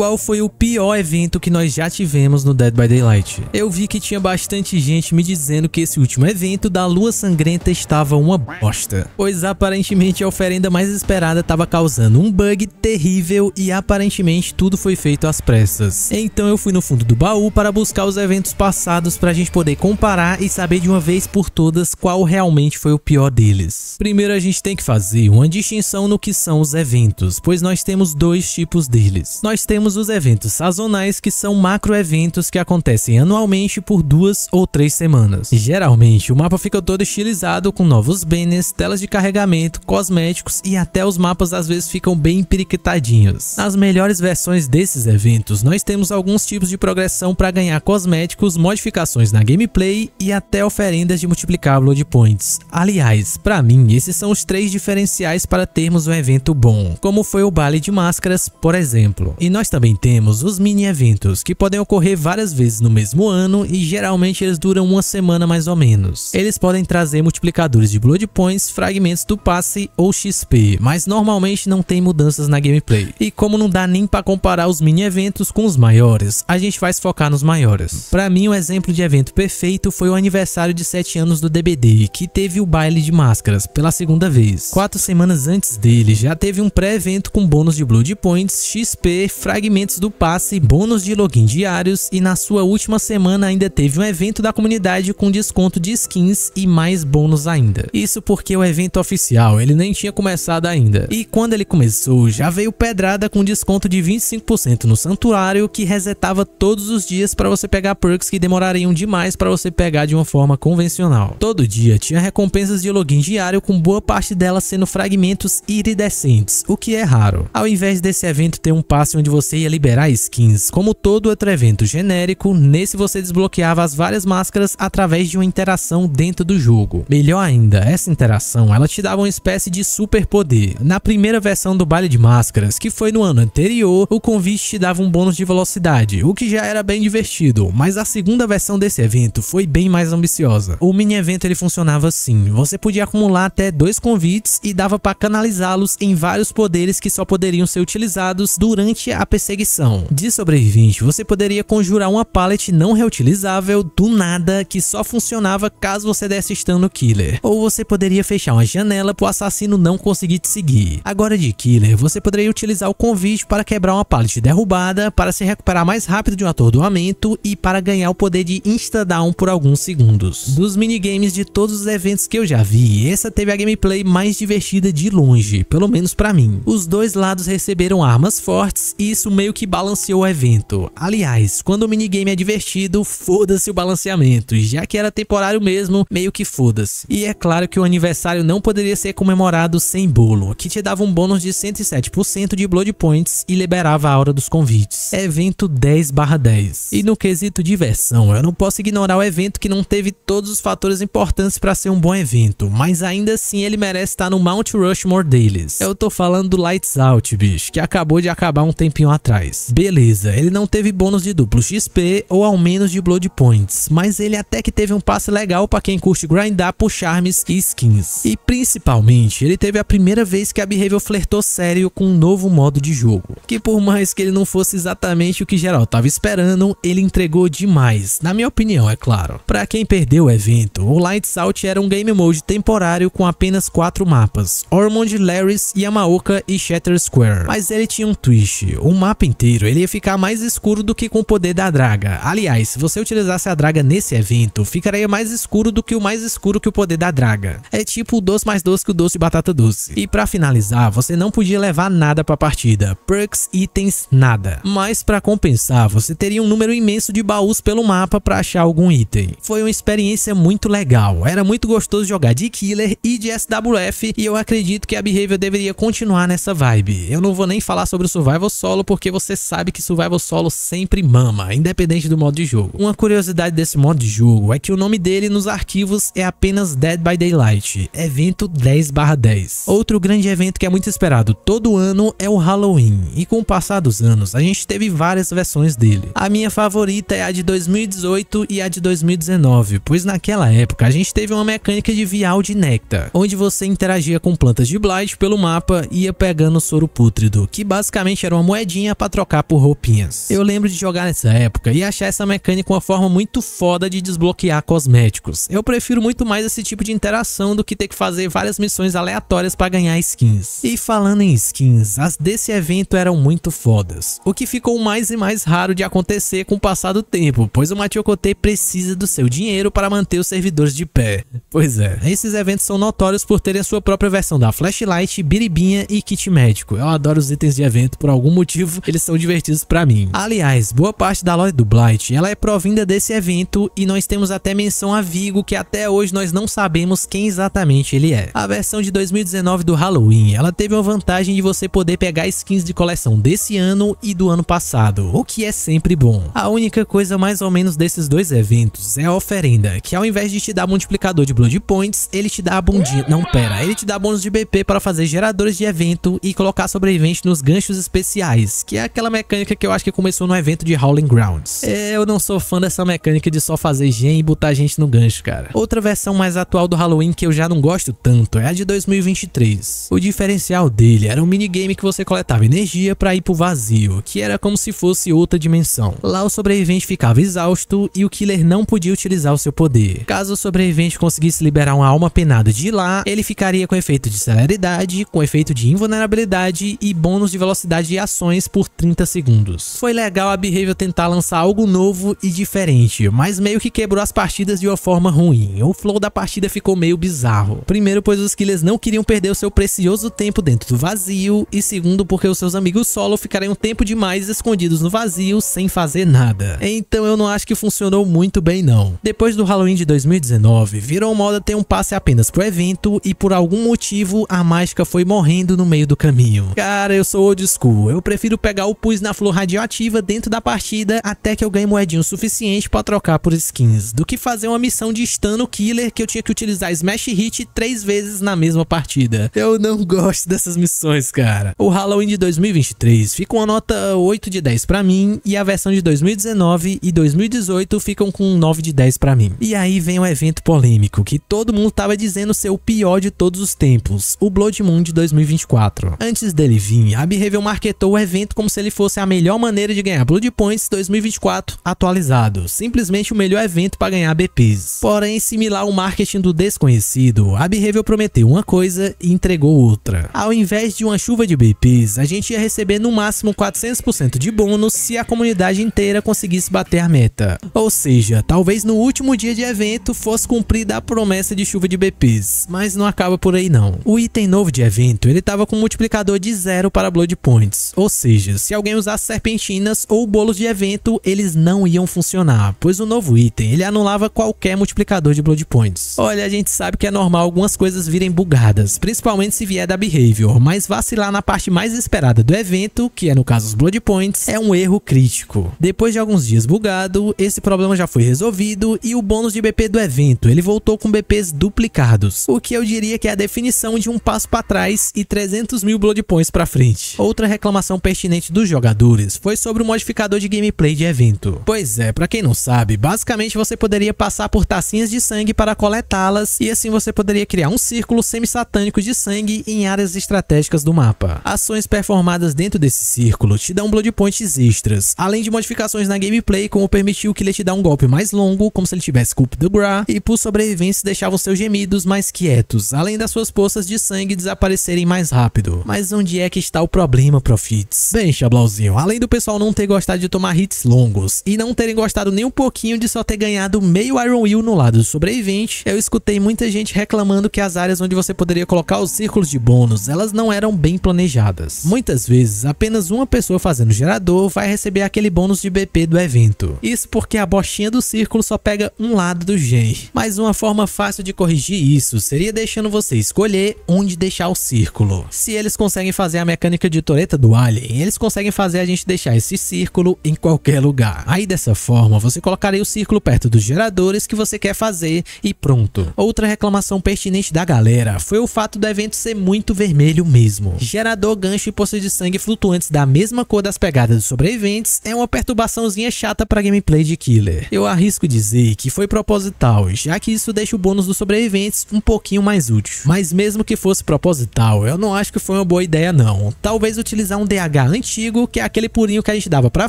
qual foi o pior evento que nós já tivemos no Dead by Daylight. Eu vi que tinha bastante gente me dizendo que esse último evento da Lua Sangrenta estava uma bosta, pois aparentemente a oferenda mais esperada estava causando um bug terrível e aparentemente tudo foi feito às pressas. Então eu fui no fundo do baú para buscar os eventos passados para a gente poder comparar e saber de uma vez por todas qual realmente foi o pior deles. Primeiro a gente tem que fazer uma distinção no que são os eventos, pois nós temos dois tipos deles. Nós temos temos os eventos sazonais, que são macro eventos que acontecem anualmente por duas ou três semanas. Geralmente, o mapa fica todo estilizado com novos banners, telas de carregamento, cosméticos e até os mapas às vezes ficam bem periquitadinhos. Nas melhores versões desses eventos, nós temos alguns tipos de progressão para ganhar cosméticos, modificações na gameplay e até oferendas de multiplicar Blood Points. Aliás, para mim, esses são os três diferenciais para termos um evento bom, como foi o baile de máscaras, por exemplo. E nós também também temos os mini-eventos, que podem ocorrer várias vezes no mesmo ano e geralmente eles duram uma semana mais ou menos. Eles podem trazer multiplicadores de Blood Points, fragmentos do passe ou XP, mas normalmente não tem mudanças na gameplay. E como não dá nem para comparar os mini-eventos com os maiores, a gente vai se focar nos maiores. Para mim, o um exemplo de evento perfeito foi o aniversário de 7 anos do DBD, que teve o baile de máscaras pela segunda vez. Quatro semanas antes dele, já teve um pré-evento com bônus de Blood Points, XP, fragmentos fragmentos do passe, bônus de login diários e na sua última semana ainda teve um evento da comunidade com desconto de skins e mais bônus ainda. Isso porque o evento oficial ele nem tinha começado ainda. E quando ele começou, já veio pedrada com desconto de 25% no santuário que resetava todos os dias para você pegar perks que demorariam demais para você pegar de uma forma convencional. Todo dia tinha recompensas de login diário com boa parte delas sendo fragmentos iridescentes, o que é raro. Ao invés desse evento ter um passe onde você você ia liberar skins. Como todo outro evento genérico, nesse você desbloqueava as várias máscaras através de uma interação dentro do jogo. Melhor ainda, essa interação ela te dava uma espécie de super poder Na primeira versão do baile de máscaras, que foi no ano anterior, o convite te dava um bônus de velocidade, o que já era bem divertido, mas a segunda versão desse evento foi bem mais ambiciosa. O mini evento ele funcionava assim, você podia acumular até dois convites e dava para canalizá-los em vários poderes que só poderiam ser utilizados durante a perseguição. De sobrevivente, você poderia conjurar uma pallet não reutilizável do nada que só funcionava caso você desse stun no killer. Ou você poderia fechar uma janela para o assassino não conseguir te seguir. Agora de killer, você poderia utilizar o convite para quebrar uma pallet derrubada, para se recuperar mais rápido de um atordoamento e para ganhar o poder de insta-down por alguns segundos. Dos minigames de todos os eventos que eu já vi, essa teve a gameplay mais divertida de longe, pelo menos para mim. Os dois lados receberam armas fortes e isso isso meio que balanceou o evento. Aliás, quando o minigame é divertido, foda-se o balanceamento, já que era temporário mesmo, meio que foda-se. E é claro que o aniversário não poderia ser comemorado sem bolo, que te dava um bônus de 107% de Blood Points e liberava a aura dos convites. Evento 10 10. E no quesito diversão, eu não posso ignorar o evento que não teve todos os fatores importantes para ser um bom evento, mas ainda assim ele merece estar no Mount Rushmore deles. Eu tô falando do Lights Out, bicho, que acabou de acabar um tempinho atrás atrás. Beleza, ele não teve bônus de duplo XP ou ao menos de Blood Points, mas ele até que teve um passe legal para quem curte grindar por charmes e skins. E principalmente, ele teve a primeira vez que a Behavior flertou sério com um novo modo de jogo, que por mais que ele não fosse exatamente o que geral tava esperando, ele entregou demais, na minha opinião, é claro. Para quem perdeu o evento, o Lights Out era um game mode temporário com apenas quatro mapas, Ormond, Laris, Yamaoka e Shatter Square, mas ele tinha um twist, o mapa mapa inteiro, ele ia ficar mais escuro do que com o poder da draga. Aliás, se você utilizasse a draga nesse evento, ficaria mais escuro do que o mais escuro que o poder da draga. É tipo o doce mais doce que o doce de batata doce. E para finalizar, você não podia levar nada para a partida, perks, itens, nada. Mas para compensar, você teria um número imenso de baús pelo mapa para achar algum item. Foi uma experiência muito legal, era muito gostoso jogar de Killer e de SWF e eu acredito que a Behavior deveria continuar nessa vibe. Eu não vou nem falar sobre o Survival Solo porque porque você sabe que survival solo sempre mama, independente do modo de jogo. Uma curiosidade desse modo de jogo é que o nome dele nos arquivos é apenas Dead by Daylight, evento 10/10. Outro grande evento que é muito esperado todo ano é o Halloween, e com o passar dos anos a gente teve várias versões dele. A minha favorita é a de 2018 e a de 2019, pois naquela época a gente teve uma mecânica de vial de néctar, onde você interagia com plantas de blight pelo mapa e ia pegando soro pútrido, que basicamente era uma moedinha tinha para trocar por roupinhas. Eu lembro de jogar nessa época e achar essa mecânica uma forma muito foda de desbloquear cosméticos. Eu prefiro muito mais esse tipo de interação do que ter que fazer várias missões aleatórias para ganhar skins. E falando em skins, as desse evento eram muito fodas, o que ficou mais e mais raro de acontecer com o passar do tempo, pois o Matiocote precisa do seu dinheiro para manter os servidores de pé. Pois é, esses eventos são notórios por terem a sua própria versão da Flashlight, Biribinha e Kit Médico. Eu adoro os itens de evento por algum motivo eles são divertidos para mim. Aliás, boa parte da loja do Blight, ela é provinda desse evento e nós temos até menção a Vigo, que até hoje nós não sabemos quem exatamente ele é. A versão de 2019 do Halloween, ela teve uma vantagem de você poder pegar skins de coleção desse ano e do ano passado, o que é sempre bom. A única coisa mais ou menos desses dois eventos é a oferenda, que ao invés de te dar multiplicador de Blood Points, ele te dá a bundinha, não pera, ele te dá bônus de BP para fazer geradores de evento e colocar sobrevivente nos ganchos especiais, que é aquela mecânica que eu acho que começou no evento de Howling Grounds. É, eu não sou fã dessa mecânica de só fazer gen e botar gente no gancho, cara. Outra versão mais atual do Halloween que eu já não gosto tanto é a de 2023. O diferencial dele era um minigame que você coletava energia para ir pro vazio, que era como se fosse outra dimensão. Lá o sobrevivente ficava exausto e o killer não podia utilizar o seu poder. Caso o sobrevivente conseguisse liberar uma alma penada de lá, ele ficaria com efeito de celeridade, com efeito de invulnerabilidade e bônus de velocidade de ações por 30 segundos. Foi legal a Behavior tentar lançar algo novo e diferente, mas meio que quebrou as partidas de uma forma ruim. O flow da partida ficou meio bizarro. Primeiro, pois os killers não queriam perder o seu precioso tempo dentro do vazio, e segundo, porque os seus amigos solo ficariam um tempo demais escondidos no vazio sem fazer nada. Então eu não acho que funcionou muito bem não. Depois do Halloween de 2019, virou moda ter um passe apenas pro evento e por algum motivo a mágica foi morrendo no meio do caminho. Cara, eu sou old school, eu prefiro pegar o pus na flor radioativa dentro da partida até que eu ganhe moedinho suficiente para trocar por skins, do que fazer uma missão de Stano Killer que eu tinha que utilizar Smash Hit três vezes na mesma partida. Eu não gosto dessas missões, cara. O Halloween de 2023 fica uma nota 8 de 10 para mim e a versão de 2019 e 2018 ficam com 9 de 10 para mim. E aí vem um evento polêmico que todo mundo tava dizendo ser o pior de todos os tempos, o Blood Moon de 2024. Antes dele vir, a Behavior marketou o evento como se ele fosse a melhor maneira de ganhar Blood Points 2024 atualizado, simplesmente o melhor evento para ganhar BPs. Porém, similar ao marketing do desconhecido, a Behavior prometeu uma coisa e entregou outra. Ao invés de uma chuva de BPs, a gente ia receber no máximo 400% de bônus se a comunidade inteira conseguisse bater a meta. Ou seja, talvez no último dia de evento fosse cumprida a promessa de chuva de BPs, mas não acaba por aí não. O item novo de evento, ele estava com um multiplicador de zero para Blood Points, ou seja, igrejas. Se alguém usasse serpentinas ou bolos de evento, eles não iam funcionar, pois o novo item ele anulava qualquer multiplicador de Blood Points. Olha, a gente sabe que é normal algumas coisas virem bugadas, principalmente se vier da Behavior, mas vacilar na parte mais esperada do evento, que é no caso os Blood Points, é um erro crítico. Depois de alguns dias bugado, esse problema já foi resolvido e o bônus de BP do evento, ele voltou com BPs duplicados, o que eu diria que é a definição de um passo para trás e 300 mil Blood Points para frente. Outra reclamação pertinente dos jogadores foi sobre o modificador de gameplay de evento. Pois é, para quem não sabe, basicamente você poderia passar por tacinhas de sangue para coletá-las e assim você poderia criar um círculo semi-satânico de sangue em áreas estratégicas do mapa. Ações performadas dentro desse círculo te dão blood points extras, além de modificações na gameplay como permitiu que ele te dê um golpe mais longo, como se ele tivesse Coup de Gra, e por sobrevivência deixavam seus gemidos mais quietos, além das suas poças de sangue desaparecerem mais rápido. Mas onde é que está o problema, Profits? fez, Chablauzinho? Além do pessoal não ter gostado de tomar hits longos e não terem gostado nem um pouquinho de só ter ganhado meio Iron Will no lado do sobrevivente, eu escutei muita gente reclamando que as áreas onde você poderia colocar os círculos de bônus, elas não eram bem planejadas. Muitas vezes, apenas uma pessoa fazendo gerador vai receber aquele bônus de BP do evento. Isso porque a bostinha do círculo só pega um lado do gen. Mas uma forma fácil de corrigir isso seria deixando você escolher onde deixar o círculo. Se eles conseguem fazer a mecânica de toreta do alien, eles conseguem fazer a gente deixar esse círculo em qualquer lugar. Aí dessa forma, você colocaria o círculo perto dos geradores que você quer fazer e pronto. Outra reclamação pertinente da galera foi o fato do evento ser muito vermelho mesmo. Gerador, gancho e poço de sangue flutuantes da mesma cor das pegadas dos sobreviventes é uma perturbaçãozinha chata para gameplay de Killer. Eu arrisco dizer que foi proposital, já que isso deixa o bônus dos sobreviventes um pouquinho mais útil. Mas mesmo que fosse proposital, eu não acho que foi uma boa ideia não. Talvez utilizar um DH antigo, que é aquele purinho que a gente dava pra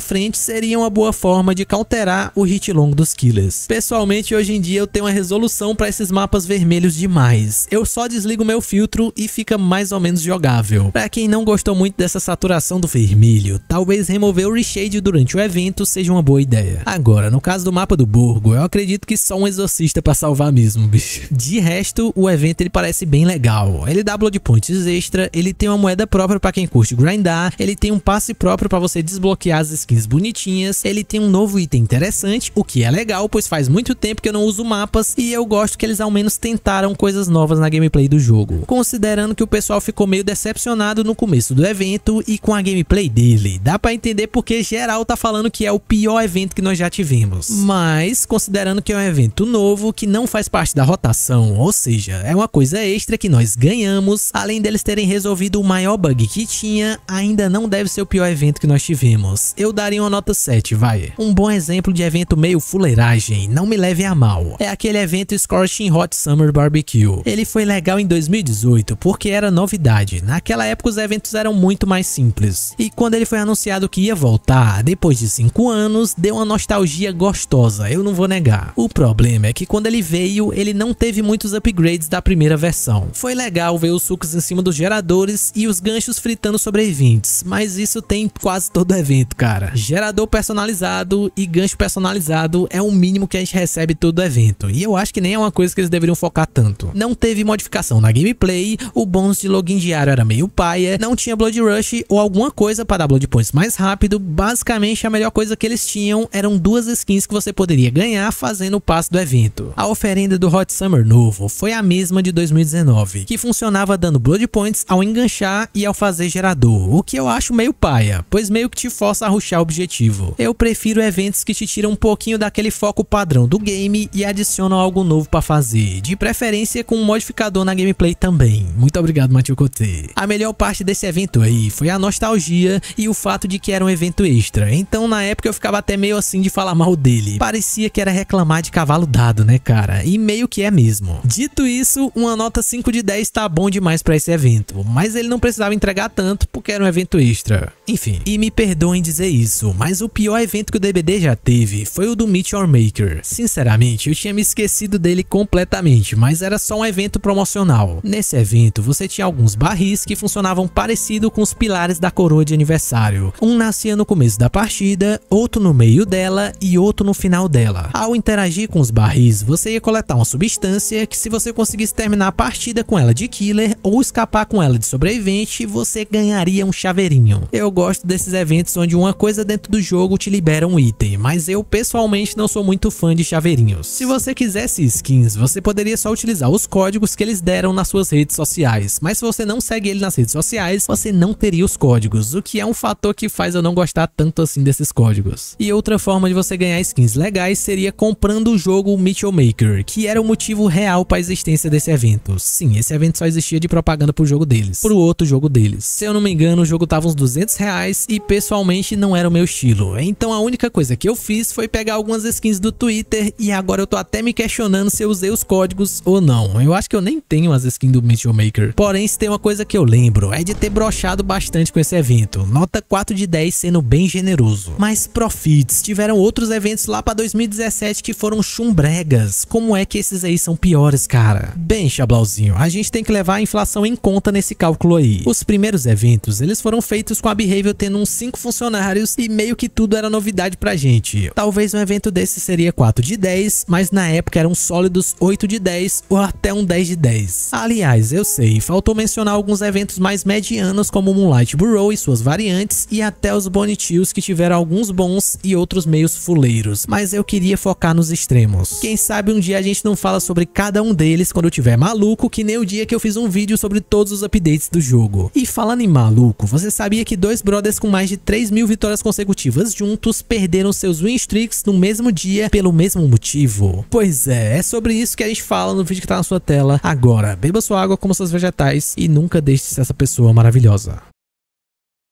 frente, seria uma boa forma de counterar o hit longo dos killers. Pessoalmente, hoje em dia eu tenho uma resolução para esses mapas vermelhos demais. Eu só desligo meu filtro e fica mais ou menos jogável. Pra quem não gostou muito dessa saturação do vermelho, talvez remover o reshade durante o evento seja uma boa ideia. Agora, no caso do mapa do Burgo, eu acredito que só um exorcista pra salvar mesmo, bicho. De resto, o evento ele parece bem legal. Ele dá blood points extra, ele tem uma moeda própria pra quem curte grindar, ele tem um passe próprio para você desbloquear as skins bonitinhas, ele tem um novo item interessante, o que é legal, pois faz muito tempo que eu não uso mapas e eu gosto que eles ao menos tentaram coisas novas na gameplay do jogo. Considerando que o pessoal ficou meio decepcionado no começo do evento e com a gameplay dele, dá para entender porque geral tá falando que é o pior evento que nós já tivemos. Mas, considerando que é um evento novo, que não faz parte da rotação, ou seja, é uma coisa extra que nós ganhamos, além deles terem resolvido o maior bug que tinha, ainda não deve deve ser o pior evento que nós tivemos. Eu daria uma nota 7, vai. Um bom exemplo de evento meio fuleiragem, não me leve a mal. É aquele evento Scorching Hot Summer Barbecue. Ele foi legal em 2018 porque era novidade. Naquela época os eventos eram muito mais simples. E quando ele foi anunciado que ia voltar, depois de 5 anos, deu uma nostalgia gostosa, eu não vou negar. O problema é que quando ele veio, ele não teve muitos upgrades da primeira versão. Foi legal ver os sucos em cima dos geradores e os ganchos fritando sobreviventes, mas mas isso tem quase todo evento, cara. Gerador personalizado e gancho personalizado é o mínimo que a gente recebe todo evento. E eu acho que nem é uma coisa que eles deveriam focar tanto. Não teve modificação na gameplay, o bônus de login diário era meio paia, não tinha Blood Rush ou alguma coisa para dar Blood Points mais rápido. Basicamente, a melhor coisa que eles tinham eram duas skins que você poderia ganhar fazendo o passo do evento. A oferenda do Hot Summer novo foi a mesma de 2019, que funcionava dando Blood Points ao enganchar e ao fazer gerador, o que eu acho meio meio paia, pois meio que te força a ruxar o objetivo. Eu prefiro eventos que te tiram um pouquinho daquele foco padrão do game e adicionam algo novo para fazer, de preferência com um modificador na gameplay também. Muito obrigado, Matheus Cote. A melhor parte desse evento aí foi a nostalgia e o fato de que era um evento extra, então na época eu ficava até meio assim de falar mal dele. Parecia que era reclamar de cavalo dado, né, cara? E meio que é mesmo. Dito isso, uma nota 5 de 10 tá bom demais para esse evento, mas ele não precisava entregar tanto porque era um evento extra extra. Enfim, e me perdoem dizer isso, mas o pior evento que o DBD já teve foi o do Meet Your Maker. Sinceramente, eu tinha me esquecido dele completamente, mas era só um evento promocional. Nesse evento, você tinha alguns barris que funcionavam parecido com os pilares da coroa de aniversário. Um nascia no começo da partida, outro no meio dela e outro no final dela. Ao interagir com os barris, você ia coletar uma substância que se você conseguisse terminar a partida com ela de killer ou escapar com ela de sobrevivente, você ganharia um chaveirinho eu gosto desses eventos onde uma coisa dentro do jogo te libera um item, mas eu pessoalmente não sou muito fã de chaveirinhos. Se você quisesse skins, você poderia só utilizar os códigos que eles deram nas suas redes sociais, mas se você não segue ele nas redes sociais, você não teria os códigos, o que é um fator que faz eu não gostar tanto assim desses códigos. E outra forma de você ganhar skins legais seria comprando o jogo Mitchell Maker, que era o motivo real para a existência desse evento. Sim, esse evento só existia de propaganda pro jogo deles, pro outro jogo deles. Se eu não me engano, o jogo tava uns 200 200 reais e pessoalmente não era o meu estilo. Então a única coisa que eu fiz foi pegar algumas skins do Twitter e agora eu tô até me questionando se eu usei os códigos ou não. Eu acho que eu nem tenho as skins do Mitchell Maker. Porém, se tem uma coisa que eu lembro, é de ter brochado bastante com esse evento. Nota 4 de 10 sendo bem generoso. Mas Profits tiveram outros eventos lá pra 2017 que foram chumbregas. Como é que esses aí são piores, cara? Bem, Chablauzinho, a gente tem que levar a inflação em conta nesse cálculo aí. Os primeiros eventos, eles foram feitos eventos com a Behavior tendo uns 5 funcionários e meio que tudo era novidade pra gente. Talvez um evento desse seria 4 de 10, mas na época eram sólidos 8 de 10 ou até um 10 de 10. Aliás, eu sei, faltou mencionar alguns eventos mais medianos como Moonlight Burrow e suas variantes e até os bonitinhos que tiveram alguns bons e outros meios fuleiros, mas eu queria focar nos extremos. Quem sabe um dia a gente não fala sobre cada um deles quando eu tiver maluco, que nem o dia que eu fiz um vídeo sobre todos os updates do jogo. E falando em maluco, você sabia que dois brothers com mais de 3 mil vitórias consecutivas juntos perderam seus win streaks no mesmo dia pelo mesmo motivo. Pois é, é sobre isso que a gente fala no vídeo que tá na sua tela agora. Beba sua água, coma seus vegetais e nunca deixe de ser essa pessoa maravilhosa.